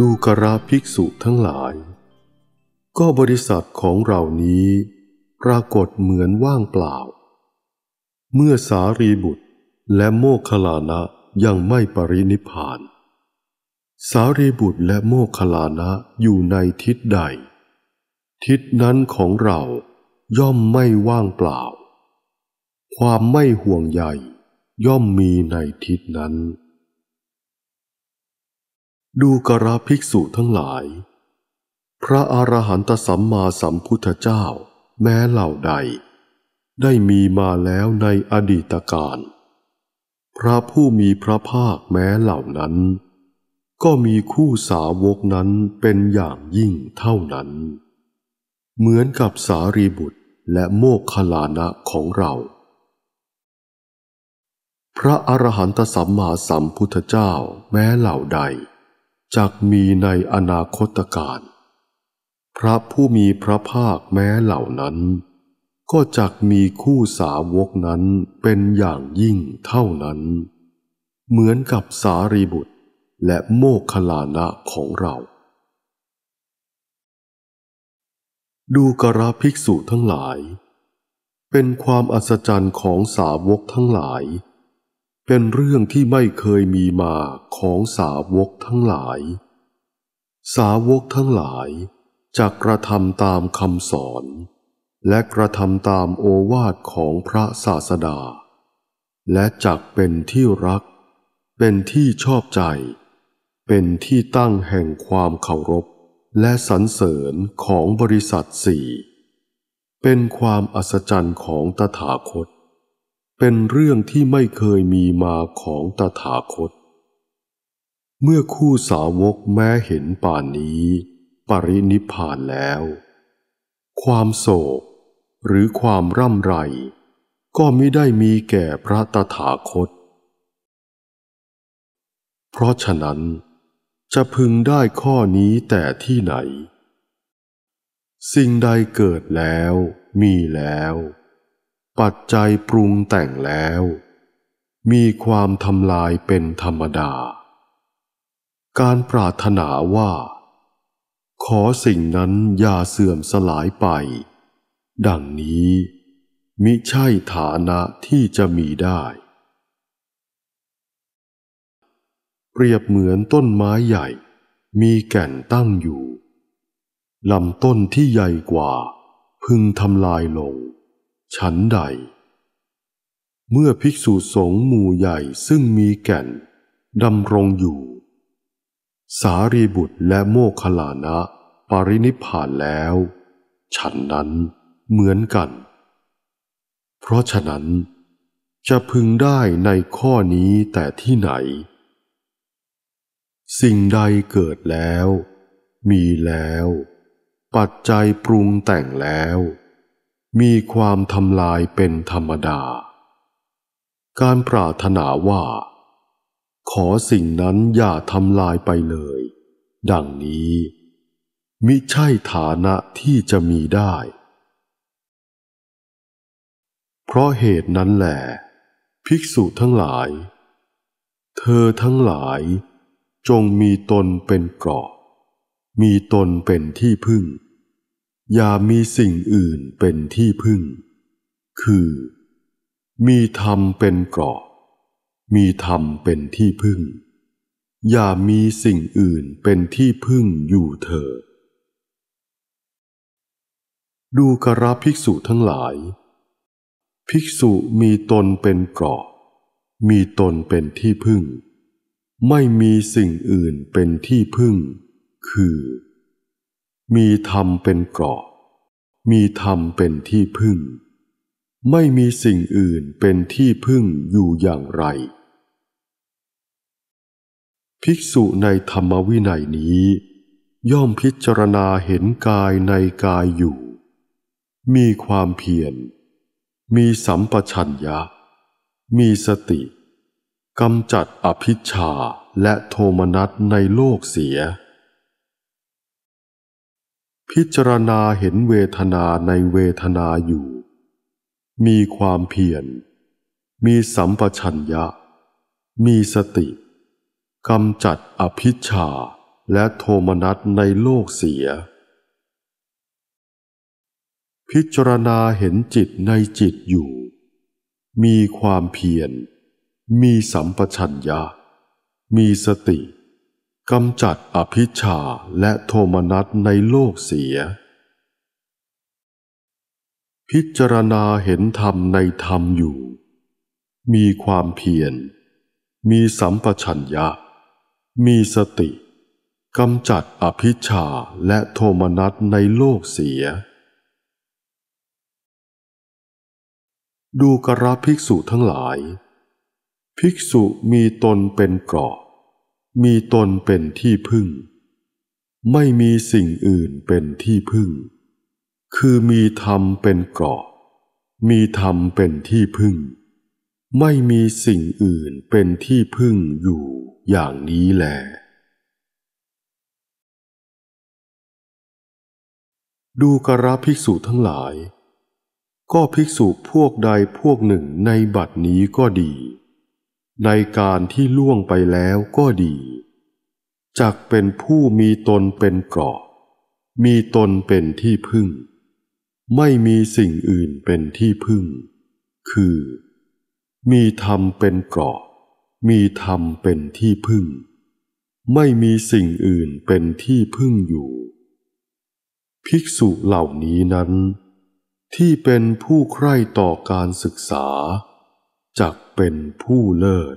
ดูกราภิกษุทั้งหลาย ก็บริษัทของเรานี้ ปรากฏเหมือนว่างเปล่า เมื่อสารีบุตรและโมคคลานะ ยังไม่ปรินิพาน สารีบุตรและโมคคลานะ อยู่ในทิศใด ทิศนั้นของเราย่อมไม่ว่างเปล่า ความไม่ห่วงใยย่อมมีในทิศนั้นดูกราภิกษุทั้งหลาย พระอรหันตสัมมาสัมพุทธเจ้า แม้เหล่าใด ได้มีมาแล้วในอดีตการพระผู้มีพระภาคแม้เหล่านั้น ก็มีคู่สาวกนั้นเป็นอย่างยิ่งเท่านั้น เหมือนกับสารีบุตรและโมกขลานะของเรา พระอรหันตสัมมาสัมพุทธเจ้า แม้เหล่าใดจักมีในอนาคตการพระผู้มีพระภาคแม้เหล่านั้น ก็จักมีคู่สาวกนั้นเป็นอย่างยิ่งเท่านั้น เหมือนกับสารีบุตรและโมคคลานะของเรา ดูกราภิกษุทั้งหลาย เป็นความอัศจรรย์ของสาวกทั้งหลายเป็นเรื่องที่ไม่เคยมีมาของสาวกทั้งหลาย สาวกทั้งหลายจะกระทำตามคำสอน และกระทำตามโอวาทของพระศาสดา และจักเป็นที่รัก เป็นที่ชอบใจ เป็นที่ตั้งแห่งความเคารพและสรรเสริญของบริษัทสี่เป็นความอัศจรรย์ของตถาคตเป็นเรื่องที่ไม่เคยมีมาของตถาคต เมื่อคู่สาวกแม้เห็นป่านนี้ปรินิพานแล้ว ความโศกหรือความร่ำไร ก็ไม่ได้มีแก่พระตถาคต เพราะฉะนั้น จะพึงได้ข้อนี้แต่ที่ไหน สิ่งใดเกิดแล้วมีแล้วปัจจัยปรุงแต่งแล้ว มีความทำลายเป็นธรรมดา การปรารถนาว่า ขอสิ่งนั้นอย่าเสื่อมสลายไป ดังนี้ มิใช่ฐานะที่จะมีได้ เปรียบเหมือนต้นไม้ใหญ่ มีแก่นตั้งอยู่ ลำต้นที่ใหญ่กว่า พึงทำลายลงฉันใด เมื่อภิกษุสงฆ์หมู่ใหญ่ซึ่งมีแก่น ดำรงอยู่ สารีบุตรและโมคคลานะปรินิพานแล้ว ฉันนั้นเหมือนกัน เพราะฉะนั้น จะพึงได้ในข้อนี้แต่ที่ไหน สิ่งใดเกิดแล้ว มีแล้ว ปัจจัยปรุงแต่งแล้วมีความทำลายเป็นธรรมดา การปรารถนาว่า ขอสิ่งนั้นอย่าทำลายไปเลย ดังนี้มิใช่ฐานะที่จะมีได้ เพราะเหตุนั้นแหละภิกษุทั้งหลาย เธอทั้งหลาย จงมีตนเป็นเกราะมีตนเป็นที่พึ่งอย่ามีสิ่งอื่นเป็นที่พึ่ง คือ มี ธรรมเป็นเกราะมี ธรรมเป็นที่พึ่ง อย่ามีสิ่งอื่นเป็นที่พึ่งอยู่เถิดดูกราภิกษุทั้งหลาย ภิกษุมีตนเป็นเกราะมีตนเป็นที่พึ่ง ไม่มีสิ่งอื่นเป็นที่พึ่ง คือมีธรรมเป็นเกราะมีธรรมเป็นที่พึ่ง ไม่มีสิ่งอื่นเป็นที่พึ่งอยู่อย่างไร ภิกษุในธรรมวินัยนี้ ย่อมพิจารณาเห็นกายในกายอยู่ มีความเพียร มีสัมปชัญญะ มีสติ กำจัดอภิชาและโทมนัสในโลกเสียพิจารณาเห็นเวทนาในเวทนาอยู่ มีความเพียร มีสัมปชัญญะ มีสติกำจัดอภิชาและโทมนัสในโลกเสีย พิจารณาเห็นจิตในจิตอยู่ มีความเพียร มีสัมปชัญญะ มีสติกำจัดอภิชาและโทมนัสในโลกเสีย พิจารณาเห็นธรรมในธรรมอยู่ มีความเพียร มีสัมปชัญญะ มีสติ กำจัดอภิชาและโทมนัสในโลกเสีย ดูกระภิกษุทั้งหลาย ภิกษุมีตนเป็นเกราะมีตนเป็นที่พึ่ง ไม่มีสิ่งอื่นเป็นที่พึ่ง คือมีธรรมเป็นเกราะ มีธรรมเป็นที่พึ่ง ไม่มีสิ่งอื่นเป็นที่พึ่งอยู่อย่างนี้แหละดูกระภิกษุทั้งหลาย ก็ภิกษุพวกใดพวกหนึ่งในบัดนี้ก็ดีในการที่ล่วงไปแล้วก็ดี จักเป็นผู้มีตนเป็นเกราะมีตนเป็นที่พึ่ง ไม่มีสิ่งอื่นเป็นที่พึ่ง คือ มีธรรมเป็นเกราะมีธรรมเป็นที่พึ่ง ไม่มีสิ่งอื่นเป็นที่พึ่งอยู่ ภิกษุเหล่านี้นั้น ที่เป็นผู้ใคร่ต่อการศึกษาจักเป็นผู้เลิศ